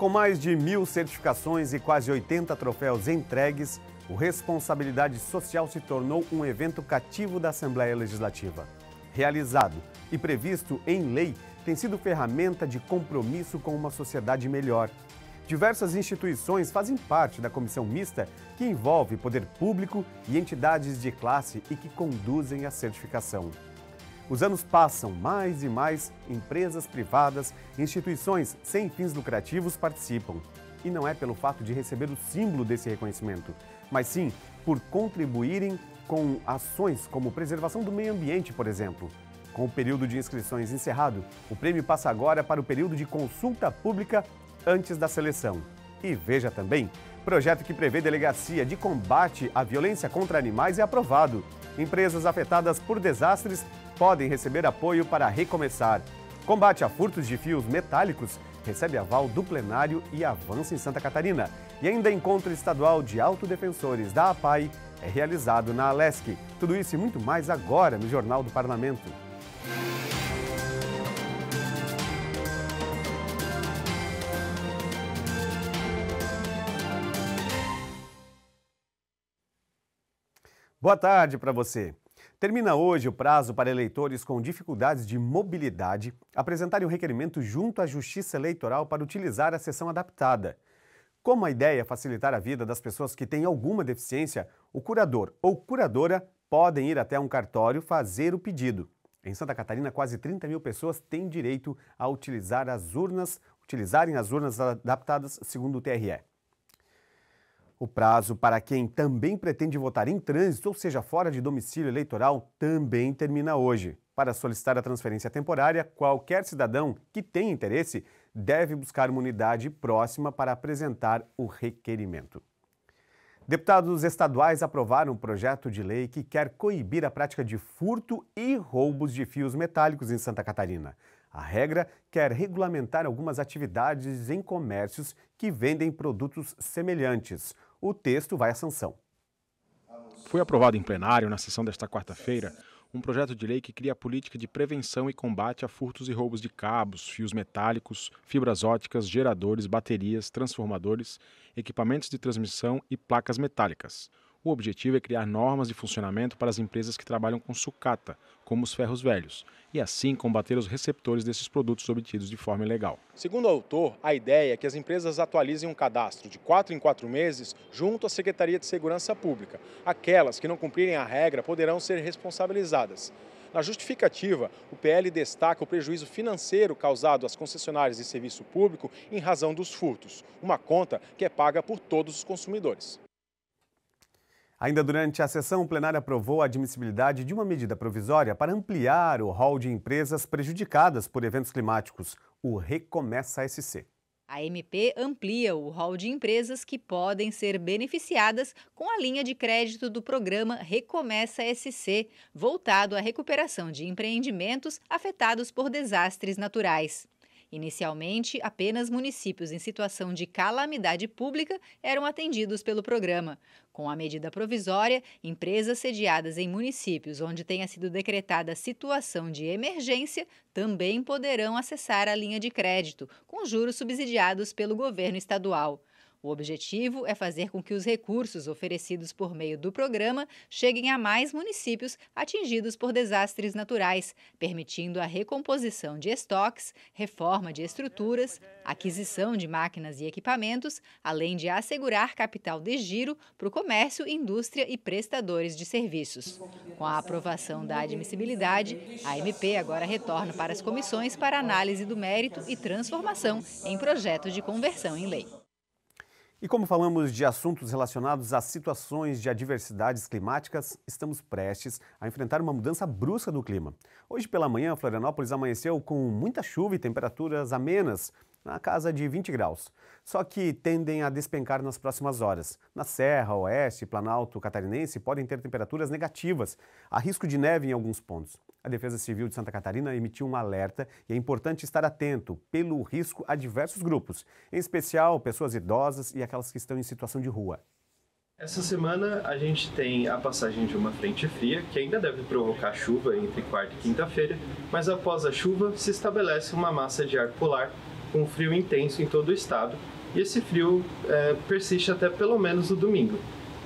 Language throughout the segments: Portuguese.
Com mais de mil certificações e quase 80 troféus entregues, o Responsabilidade Social se tornou um evento cativo da Assembleia Legislativa. Realizado e previsto em lei, tem sido ferramenta de compromisso com uma sociedade melhor. Diversas instituições fazem parte da comissão mista que envolve poder público e entidades de classe e que conduzem a certificação. Os anos passam, mais e mais empresas privadas, instituições sem fins lucrativos participam. E não é pelo fato de receber o símbolo desse reconhecimento, mas sim por contribuírem com ações como preservação do meio ambiente, por exemplo. Com o período de inscrições encerrado, o prêmio passa agora para o período de consulta pública antes da seleção. E veja também, projeto que prevê delegacia de combate à violência contra animais é aprovado. Empresas afetadas por desastres podem receber apoio para recomeçar. Combate a furtos de fios metálicos recebe aval do plenário e avança em Santa Catarina. E ainda encontro estadual de autodefensores da APAI é realizado na Alesc. Tudo isso e muito mais agora no Jornal do Parlamento. Boa tarde para você. Termina hoje o prazo para eleitores com dificuldades de mobilidade apresentarem o um requerimento junto à Justiça Eleitoral para utilizar a sessão adaptada. Como a ideia é facilitar a vida das pessoas que têm alguma deficiência, o curador ou curadora podem ir até um cartório fazer o pedido. Em Santa Catarina, quase 30 mil pessoas têm direito a utilizar as urnas, utilizarem as urnas adaptadas segundo o TRE. O prazo para quem também pretende votar em trânsito, ou seja, fora de domicílio eleitoral, também termina hoje. Para solicitar a transferência temporária, qualquer cidadão que tenha interesse deve buscar uma unidade próxima para apresentar o requerimento. Deputados estaduais aprovaram um projeto de lei que quer coibir a prática de furto e roubos de fios metálicos em Santa Catarina. A regra quer regulamentar algumas atividades em comércios que vendem produtos semelhantes, o texto vai à sanção. Foi aprovado em plenário, na sessão desta quarta-feira, um projeto de lei que cria a política de prevenção e combate a furtos e roubos de cabos, fios metálicos, fibras óticas, geradores, baterias, transformadores, equipamentos de transmissão e placas metálicas. O objetivo é criar normas de funcionamento para as empresas que trabalham com sucata, como os ferros velhos, e assim combater os receptores desses produtos obtidos de forma ilegal. Segundo o autor, a ideia é que as empresas atualizem um cadastro de 4 em 4 meses junto à Secretaria de Segurança Pública. Aquelas que não cumprirem a regra poderão ser responsabilizadas. Na justificativa, o PL destaca o prejuízo financeiro causado às concessionárias de serviço público em razão dos furtos, uma conta que é paga por todos os consumidores. Ainda durante a sessão, o plenário aprovou a admissibilidade de uma medida provisória para ampliar o rol de empresas prejudicadas por eventos climáticos, o Recomeça SC. A MP amplia o rol de empresas que podem ser beneficiadas com a linha de crédito do programa Recomeça SC, voltado à recuperação de empreendimentos afetados por desastres naturais. Inicialmente, apenas municípios em situação de calamidade pública eram atendidos pelo programa. Com a medida provisória, empresas sediadas em municípios onde tenha sido decretada situação de emergência também poderão acessar a linha de crédito, com juros subsidiados pelo governo estadual. O objetivo é fazer com que os recursos oferecidos por meio do programa cheguem a mais municípios atingidos por desastres naturais, permitindo a recomposição de estoques, reforma de estruturas, aquisição de máquinas e equipamentos, além de assegurar capital de giro para o comércio, indústria e prestadores de serviços. Com a aprovação da admissibilidade, a MP agora retorna para as comissões para análise do mérito e transformação em projeto de conversão em lei. E como falamos de assuntos relacionados a situações de adversidades climáticas, estamos prestes a enfrentar uma mudança brusca do clima. Hoje pela manhã, Florianópolis amanheceu com muita chuva e temperaturas amenas, na casa de 20 graus, só que tendem a despencar nas próximas horas. Na Serra, Oeste e Planalto Catarinense podem ter temperaturas negativas, há risco de neve em alguns pontos. A Defesa Civil de Santa Catarina emitiu um alerta e é importante estar atento pelo risco a diversos grupos, em especial pessoas idosas e aquelas que estão em situação de rua. Essa semana a gente tem a passagem de uma frente fria, que ainda deve provocar chuva entre quarta e quinta-feira, mas após a chuva se estabelece uma massa de ar polar com frio intenso em todo o estado, e esse frio é, persiste até pelo menos o domingo.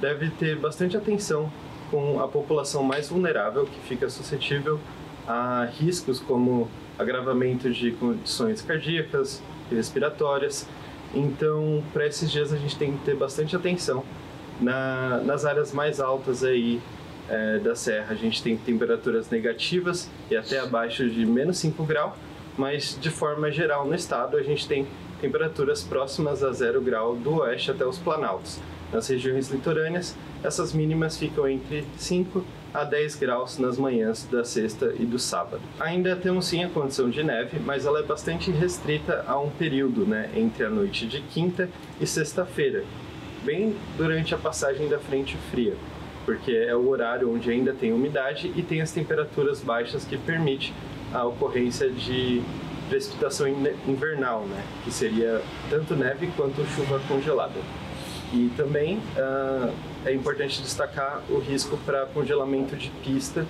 Deve ter bastante atenção com a população mais vulnerável, que fica suscetível a riscos como agravamento de condições cardíacas, respiratórias. Então, para esses dias, a gente tem que ter bastante atenção na, nas áreas mais altas aí é, da serra. A gente tem temperaturas negativas e até abaixo de menos 5 graus, mas de forma geral no estado a gente tem temperaturas próximas a zero grau do oeste até os planaltos. Nas regiões litorâneas, essas mínimas ficam entre 5 a 10 graus nas manhãs da sexta e do sábado. Ainda temos sim a condição de neve, mas ela é bastante restrita a um período, né, entre a noite de quinta e sexta-feira, bem durante a passagem da frente fria, porque é o horário onde ainda tem umidade e tem as temperaturas baixas que permite a ocorrência de precipitação invernal, né, que seria tanto neve quanto chuva congelada. E também uh, é importante destacar o risco para congelamento de pista,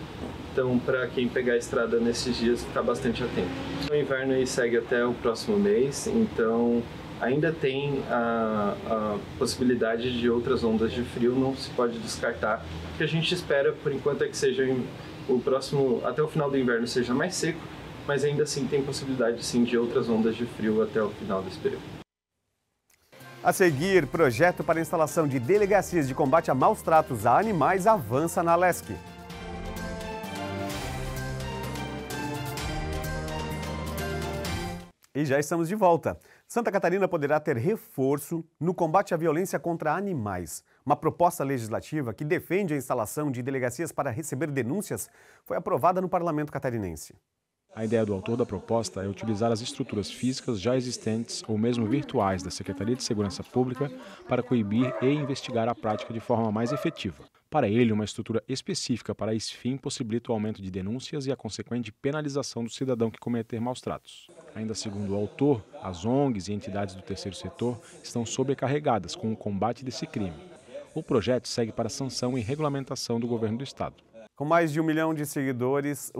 então para quem pegar a estrada nesses dias ficar bastante atento. O inverno aí segue até o próximo mês, então ainda tem a, a, possibilidade de outras ondas de frio, não se pode descartar. O que a gente espera por enquanto é que seja o próximo, até o final do inverno seja mais seco, mas ainda assim tem possibilidade sim de outras ondas de frio até o final desse período. A seguir, projeto para instalação de delegacias de combate a maus tratos a animais avança na LESC. E já estamos de volta. Santa Catarina poderá ter reforço no combate à violência contra animais. Uma proposta legislativa que defende a instalação de delegacias para receber denúncias foi aprovada no parlamento catarinense. A ideia do autor da proposta é utilizar as estruturas físicas já existentes ou mesmo virtuais da Secretaria de Segurança Pública para coibir e investigar a prática de forma mais efetiva. Para ele, uma estrutura específica para esse fim possibilita o aumento de denúncias e a consequente penalização do cidadão que cometer maus tratos. Ainda segundo o autor, as ONGs e entidades do terceiro setor estão sobrecarregadas com o combate desse crime. O projeto segue para sanção e regulamentação do governo do estado. Com mais de um milhão de seguidores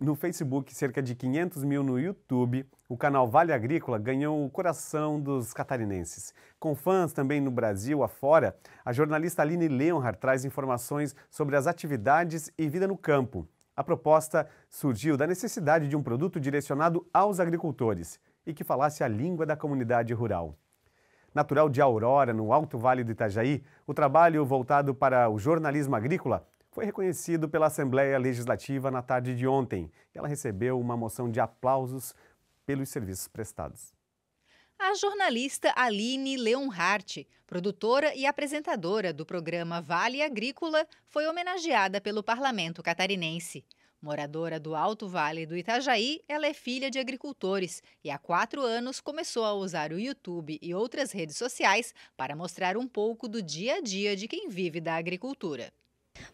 no Facebook, cerca de 500 mil no YouTube, o canal Vale Agrícola ganhou o coração dos catarinenses. Com fãs também no Brasil afora, a jornalista Aline Leonhard traz informações sobre as atividades e vida no campo. A proposta surgiu da necessidade de um produto direcionado aos agricultores e que falasse a língua da comunidade rural. Natural de Aurora, no Alto Vale do Itajaí, o trabalho voltado para o jornalismo agrícola foi reconhecido pela Assembleia Legislativa na tarde de ontem. Ela recebeu uma moção de aplausos pelos serviços prestados. A jornalista Aline Leonhardt, produtora e apresentadora do programa Vale Agrícola, foi homenageada pelo parlamento catarinense. Moradora do Alto Vale do Itajaí, ela é filha de agricultores e há quatro anos começou a usar o YouTube e outras redes sociais para mostrar um pouco do dia a dia de quem vive da agricultura.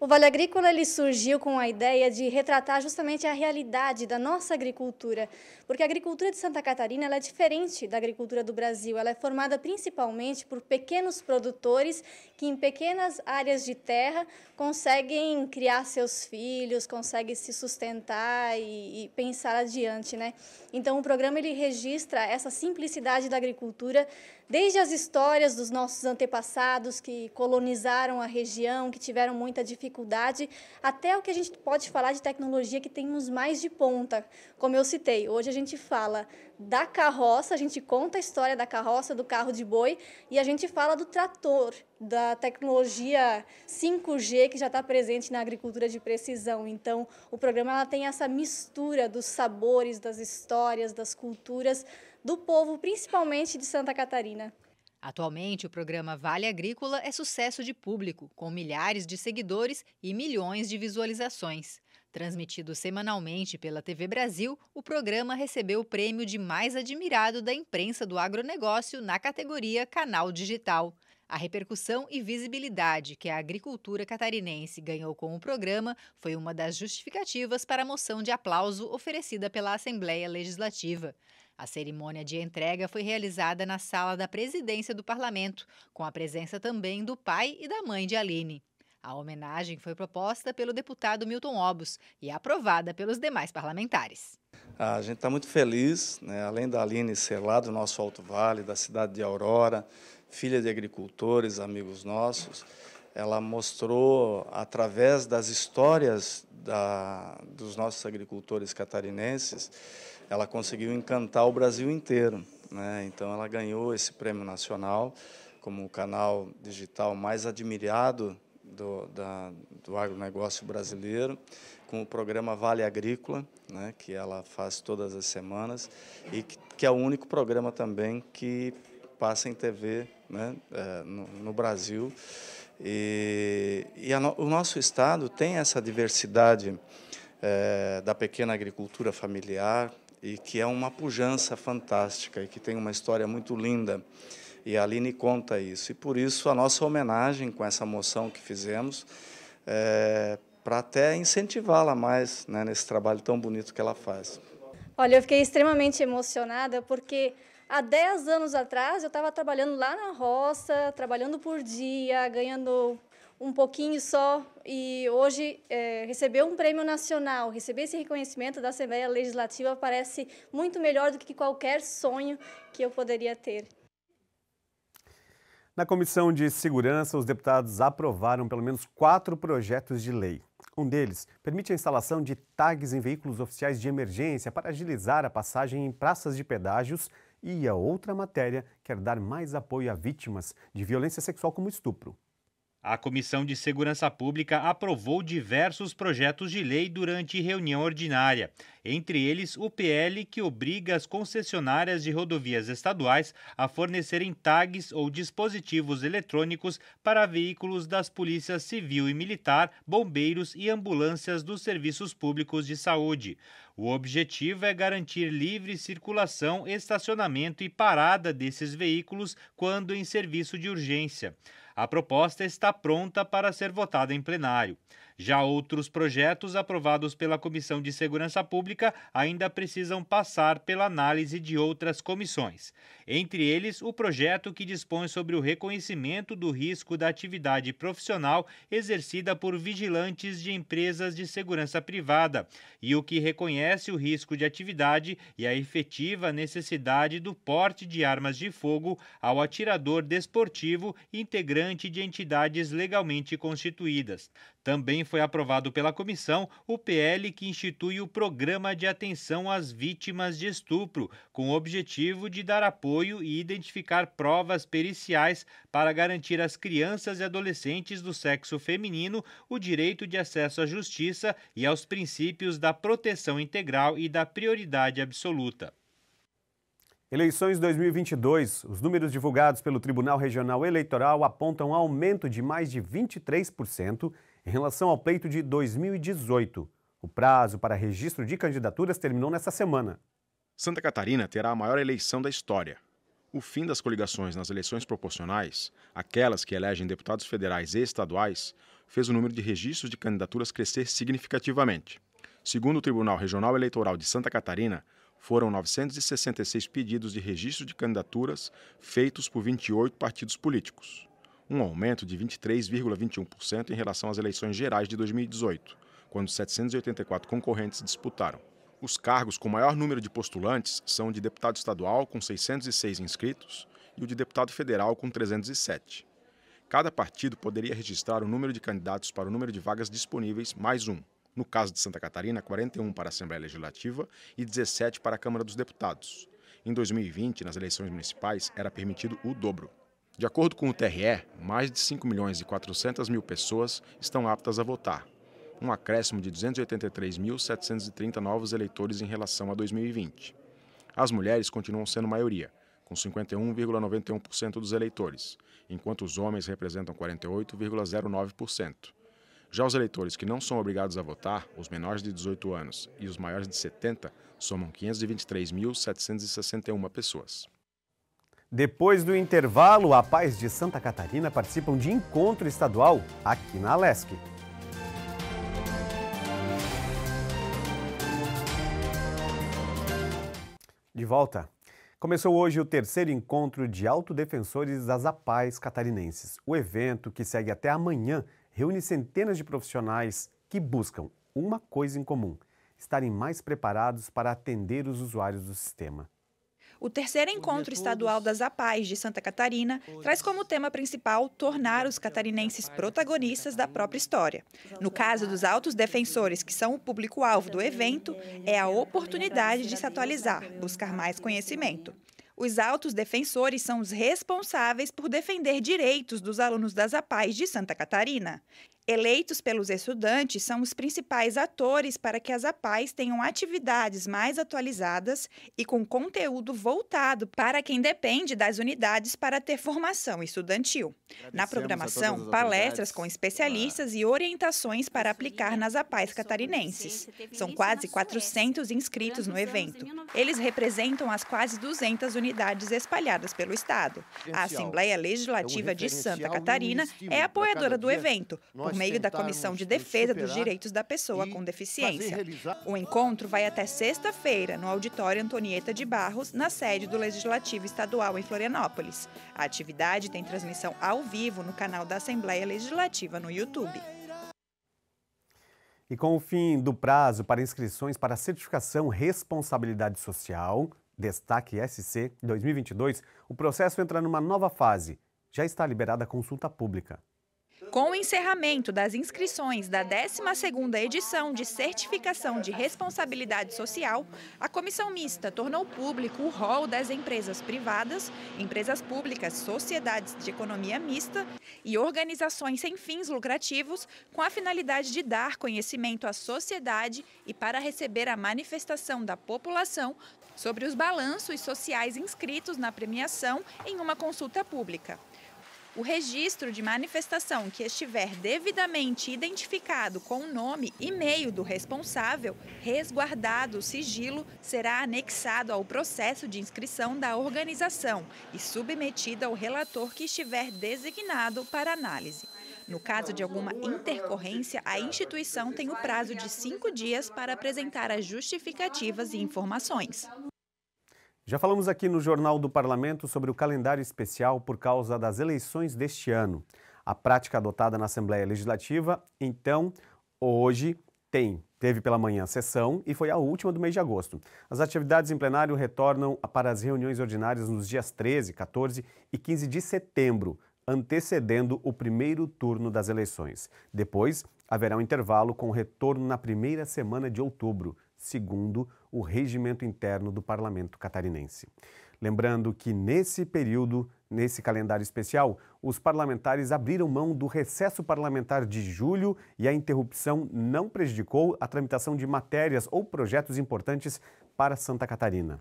O Vale Agrícola ele surgiu com a ideia de retratar justamente a realidade da nossa agricultura, porque a agricultura de Santa Catarina é diferente da agricultura do Brasil. Ela é formada principalmente por pequenos produtores que em pequenas áreas de terra conseguem criar seus filhos, conseguem se sustentar e, e pensar adiante, né? Então o programa ele registra essa simplicidade da agricultura desde as histórias dos nossos antepassados que colonizaram a região, que tiveram muita dificuldade dificuldade, até o que a gente pode falar de tecnologia que temos mais de ponta. Como eu citei, hoje a gente fala da carroça, a gente conta a história da carroça, do carro de boi, e a gente fala do trator, da tecnologia 5G que já está presente na agricultura de precisão. Então, o programa ela tem essa mistura dos sabores, das histórias, das culturas do povo, principalmente de Santa Catarina. Atualmente, o programa Vale Agrícola é sucesso de público, com milhares de seguidores e milhões de visualizações. Transmitido semanalmente pela TV Brasil, o programa recebeu o prêmio de mais admirado da imprensa do agronegócio na categoria Canal Digital. A repercussão e visibilidade que a agricultura catarinense ganhou com o programa foi uma das justificativas para a moção de aplauso oferecida pela Assembleia Legislativa. A cerimônia de entrega foi realizada na sala da presidência do parlamento, com a presença também do pai e da mãe de Aline. A homenagem foi proposta pelo deputado Milton Obos e aprovada pelos demais parlamentares. Ah, a gente está muito feliz, né? além da Aline ser lá do nosso Alto Vale, da cidade de Aurora, filha de agricultores, amigos nossos, ela mostrou, através das histórias da, dos nossos agricultores catarinenses, ela conseguiu encantar o Brasil inteiro. Né? Então, ela ganhou esse prêmio nacional como o canal digital mais admirado do, da, do agronegócio brasileiro, com o programa Vale Agrícola, né, que ela faz todas as semanas, e que, que é o único programa também que passa em TV né, é, no, no Brasil. E, e a, o nosso estado tem essa diversidade é, da pequena agricultura familiar, e que é uma pujança fantástica e que tem uma história muito linda. E a Aline conta isso. E por isso a nossa homenagem com essa moção que fizemos, é, para até incentivá-la mais né, nesse trabalho tão bonito que ela faz. Olha, eu fiquei extremamente emocionada porque há 10 anos atrás eu estava trabalhando lá na roça, trabalhando por dia, ganhando um pouquinho só e hoje é, receber um prêmio nacional, receber esse reconhecimento da Assembleia Legislativa parece muito melhor do que qualquer sonho que eu poderia ter. Na Comissão de Segurança, os deputados aprovaram pelo menos quatro projetos de lei. Um deles permite a instalação de tags em veículos oficiais de emergência para agilizar a passagem em praças de pedágios e a outra matéria quer dar mais apoio a vítimas de violência sexual como estupro. A Comissão de Segurança Pública aprovou diversos projetos de lei durante reunião ordinária, entre eles o PL que obriga as concessionárias de rodovias estaduais a fornecerem tags ou dispositivos eletrônicos para veículos das polícias civil e militar, bombeiros e ambulâncias dos serviços públicos de saúde. O objetivo é garantir livre circulação, estacionamento e parada desses veículos quando em serviço de urgência. A proposta está pronta para ser votada em plenário. Já outros projetos aprovados pela Comissão de Segurança Pública ainda precisam passar pela análise de outras comissões. Entre eles, o projeto que dispõe sobre o reconhecimento do risco da atividade profissional exercida por vigilantes de empresas de segurança privada e o que reconhece o risco de atividade e a efetiva necessidade do porte de armas de fogo ao atirador desportivo integrante de entidades legalmente constituídas. Também foi aprovado pela comissão o PL que institui o Programa de Atenção às Vítimas de Estupro, com o objetivo de dar apoio e identificar provas periciais para garantir às crianças e adolescentes do sexo feminino o direito de acesso à justiça e aos princípios da proteção integral e da prioridade absoluta. Eleições 2022. Os números divulgados pelo Tribunal Regional Eleitoral apontam aumento de mais de 23% em relação ao pleito de 2018, o prazo para registro de candidaturas terminou nesta semana. Santa Catarina terá a maior eleição da história. O fim das coligações nas eleições proporcionais, aquelas que elegem deputados federais e estaduais, fez o número de registros de candidaturas crescer significativamente. Segundo o Tribunal Regional Eleitoral de Santa Catarina, foram 966 pedidos de registro de candidaturas feitos por 28 partidos políticos um aumento de 23,21% em relação às eleições gerais de 2018, quando 784 concorrentes disputaram. Os cargos com maior número de postulantes são o de deputado estadual, com 606 inscritos, e o de deputado federal, com 307. Cada partido poderia registrar o número de candidatos para o número de vagas disponíveis, mais um. No caso de Santa Catarina, 41 para a Assembleia Legislativa e 17 para a Câmara dos Deputados. Em 2020, nas eleições municipais, era permitido o dobro. De acordo com o TRE, mais de 5 milhões e 400 mil pessoas estão aptas a votar, um acréscimo de 283.730 novos eleitores em relação a 2020. As mulheres continuam sendo maioria, com 51,91% dos eleitores, enquanto os homens representam 48,09%. Já os eleitores que não são obrigados a votar, os menores de 18 anos e os maiores de 70, somam 523.761 pessoas. Depois do intervalo, a Paz de Santa Catarina participam de encontro estadual aqui na Alesc. De volta. Começou hoje o terceiro encontro de autodefensores das APAES catarinenses. O evento, que segue até amanhã, reúne centenas de profissionais que buscam uma coisa em comum: estarem mais preparados para atender os usuários do sistema. O terceiro encontro estadual das APAES de Santa Catarina traz como tema principal tornar os catarinenses protagonistas da própria história. No caso dos altos defensores, que são o público-alvo do evento, é a oportunidade de se atualizar, buscar mais conhecimento. Os altos defensores são os responsáveis por defender direitos dos alunos das APAES de Santa Catarina. Eleitos pelos estudantes são os principais atores para que as APAES tenham atividades mais atualizadas e com conteúdo voltado para quem depende das unidades para ter formação estudantil. Na programação, palestras com especialistas e orientações para aplicar nas APAES catarinenses. São quase 400 inscritos no evento. Eles representam as quase 200 unidades espalhadas pelo Estado. A Assembleia é Legislativa de Santa Catarina é apoiadora do evento, por meio da Comissão de Defesa dos Direitos da Pessoa com Deficiência. O encontro vai até sexta-feira no Auditório Antonieta de Barros, na sede do Legislativo Estadual em Florianópolis. A atividade tem transmissão ao vivo no canal da Assembleia Legislativa no YouTube. E com o fim do prazo para inscrições para a certificação responsabilidade social, destaque SC 2022, o processo entra numa nova fase. Já está liberada a consulta pública. Com o encerramento das inscrições da 12ª edição de Certificação de Responsabilidade Social, a comissão mista tornou público o rol das empresas privadas, empresas públicas, sociedades de economia mista e organizações sem fins lucrativos, com a finalidade de dar conhecimento à sociedade e para receber a manifestação da população sobre os balanços sociais inscritos na premiação em uma consulta pública. O registro de manifestação que estiver devidamente identificado com o nome e meio do responsável, resguardado o sigilo, será anexado ao processo de inscrição da organização e submetido ao relator que estiver designado para análise. No caso de alguma intercorrência, a instituição tem o prazo de cinco dias para apresentar as justificativas e informações. Já falamos aqui no Jornal do Parlamento sobre o calendário especial por causa das eleições deste ano. A prática adotada na Assembleia Legislativa, então, hoje tem. Teve pela manhã sessão e foi a última do mês de agosto. As atividades em plenário retornam para as reuniões ordinárias nos dias 13, 14 e 15 de setembro, antecedendo o primeiro turno das eleições. Depois, haverá um intervalo com retorno na primeira semana de outubro segundo o regimento interno do parlamento catarinense. Lembrando que nesse período, nesse calendário especial, os parlamentares abriram mão do recesso parlamentar de julho e a interrupção não prejudicou a tramitação de matérias ou projetos importantes para Santa Catarina.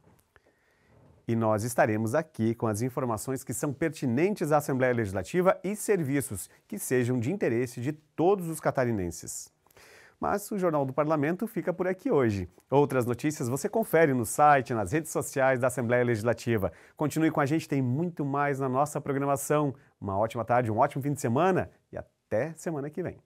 E nós estaremos aqui com as informações que são pertinentes à Assembleia Legislativa e serviços que sejam de interesse de todos os catarinenses. Mas o Jornal do Parlamento fica por aqui hoje. Outras notícias você confere no site, nas redes sociais da Assembleia Legislativa. Continue com a gente, tem muito mais na nossa programação. Uma ótima tarde, um ótimo fim de semana e até semana que vem.